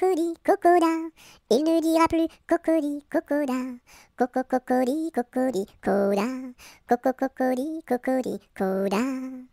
コリココラ。エヌリアプルココリココラ。ココココリココリコラ。ココココリココリコラ。ココココリココリコラ